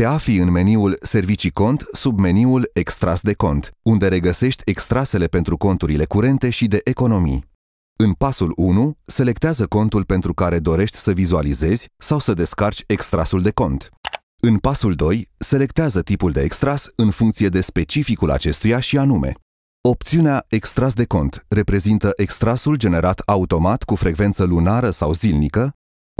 Te afli în meniul Servicii cont sub meniul Extras de cont, unde regăsești extrasele pentru conturile curente și de economii. În pasul 1, selectează contul pentru care dorești să vizualizezi sau să descarci extrasul de cont. În pasul 2, selectează tipul de extras în funcție de specificul acestuia și anume. Opțiunea Extras de cont reprezintă extrasul generat automat cu frecvență lunară sau zilnică,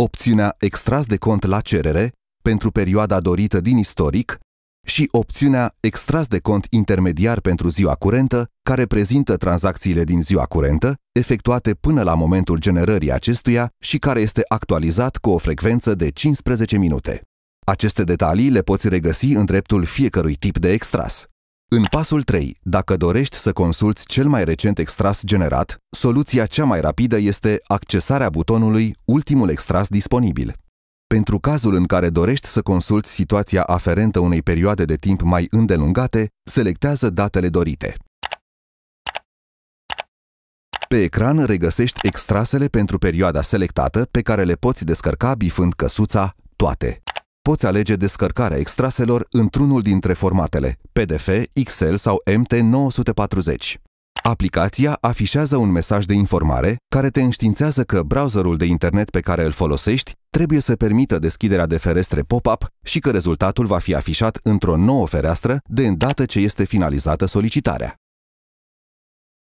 opțiunea Extras de cont la cerere pentru perioada dorită din istoric și opțiunea extras de cont intermediar pentru ziua curentă, care prezintă tranzacțiile din ziua curentă, efectuate până la momentul generării acestuia și care este actualizat cu o frecvență de 15 minute. Aceste detalii le poți regăsi în dreptul fiecărui tip de extras. În pasul 3, dacă dorești să consulți cel mai recent extras generat, soluția cea mai rapidă este accesarea butonului Ultimul extras disponibil. Pentru cazul în care dorești să consulți situația aferentă unei perioade de timp mai îndelungate, selectează datele dorite. Pe ecran regăsești extrasele pentru perioada selectată pe care le poți descărca bifând căsuța Toate. Poți alege descărcarea extraselor într-unul dintre formatele PDF, Excel sau MT940. Aplicația afișează un mesaj de informare care te înștiințează că browserul de internet pe care îl folosești trebuie să permită deschiderea de ferestre pop-up și că rezultatul va fi afișat într-o nouă fereastră de îndată ce este finalizată solicitarea.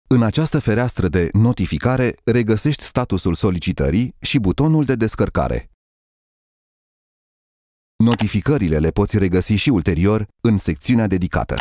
În această fereastră de notificare regăsești statusul solicitării și butonul de descărcare. Notificările le poți regăsi și ulterior în secțiunea dedicată.